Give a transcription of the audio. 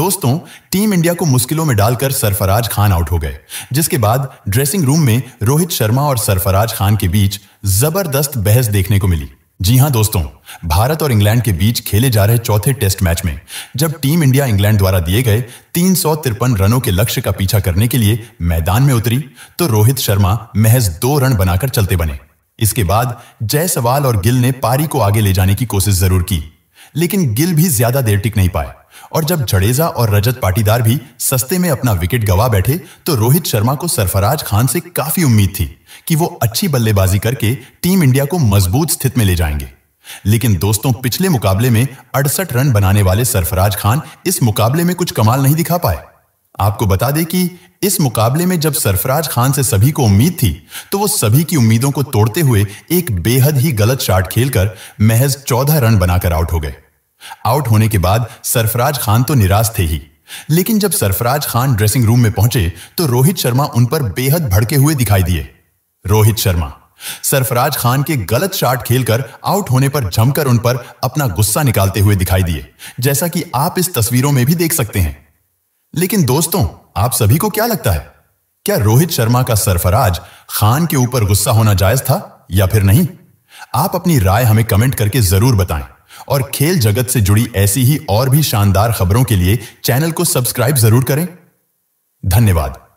दोस्तों team India को मुश्किलों में डालकर सरफराज खान आउट हो गए जिसके बाद ड्रेसिंग रूम में रोहित शर्मा और सरफराज खान के बीच जबरदस्त बहस देखने को मिली जी हां दोस्तों भारत और इंग्लैंड के बीच खेले जा रहे चौथे टेस्ट मैच में जब टीम इंडिया इंग्लैंड द्वारा दिए गए तीन रनों के लक्ष्य का पीछा करने के लिए मैदान में उतरी तो रोहित शर्मा महज दो रन बनाकर चलते बने इसके बाद जायसवाल और गिल ने पारी को आगे ले जाने की कोशिश जरूर की लेकिन गिल भी ज्यादा देर टिक नहीं पाए और जब जडेजा और रजत पाटीदार भी सस्ते में अपना विकेट गवा बैठे तो रोहित शर्मा को सरफराज खान से काफी उम्मीद थी कि वो अच्छी बल्लेबाजी करके टीम इंडिया को मजबूत स्थिति में ले जाएंगे लेकिन दोस्तों पिछले मुकाबले में अड़सठ रन बनाने वाले सरफराज खान इस मुकाबले में कुछ कमाल नहीं दिखा पाए आपको बता दें कि इस मुकाबले में जब सरफराज खान से सभी को उम्मीद थी तो वो सभी की उम्मीदों को तोड़ते हुए एक बेहद ही गलत शॉट खेलकर महज चौदह रन बनाकर आउट हो गए आउट होने के बाद सरफराज खान तो निराश थे ही लेकिन जब सरफराज खान ड्रेसिंग रूम में पहुंचे तो रोहित शर्मा उन पर बेहद भड़के हुए दिखाई दिए रोहित शर्मा सरफराज खान के गलत शॉट खेलकर आउट होने पर जमकर उन पर अपना गुस्सा निकालते हुए दिखाई दिए जैसा कि आप इस तस्वीरों में भी देख सकते हैं लेकिन दोस्तों आप सभी को क्या लगता है क्या रोहित शर्मा का सरफराज खान के ऊपर गुस्सा होना जायज था या फिर नहीं आप अपनी राय हमें कमेंट करके जरूर बताएं और खेल जगत से जुड़ी ऐसी ही और भी शानदार खबरों के लिए चैनल को सब्सक्राइब जरूर करें धन्यवाद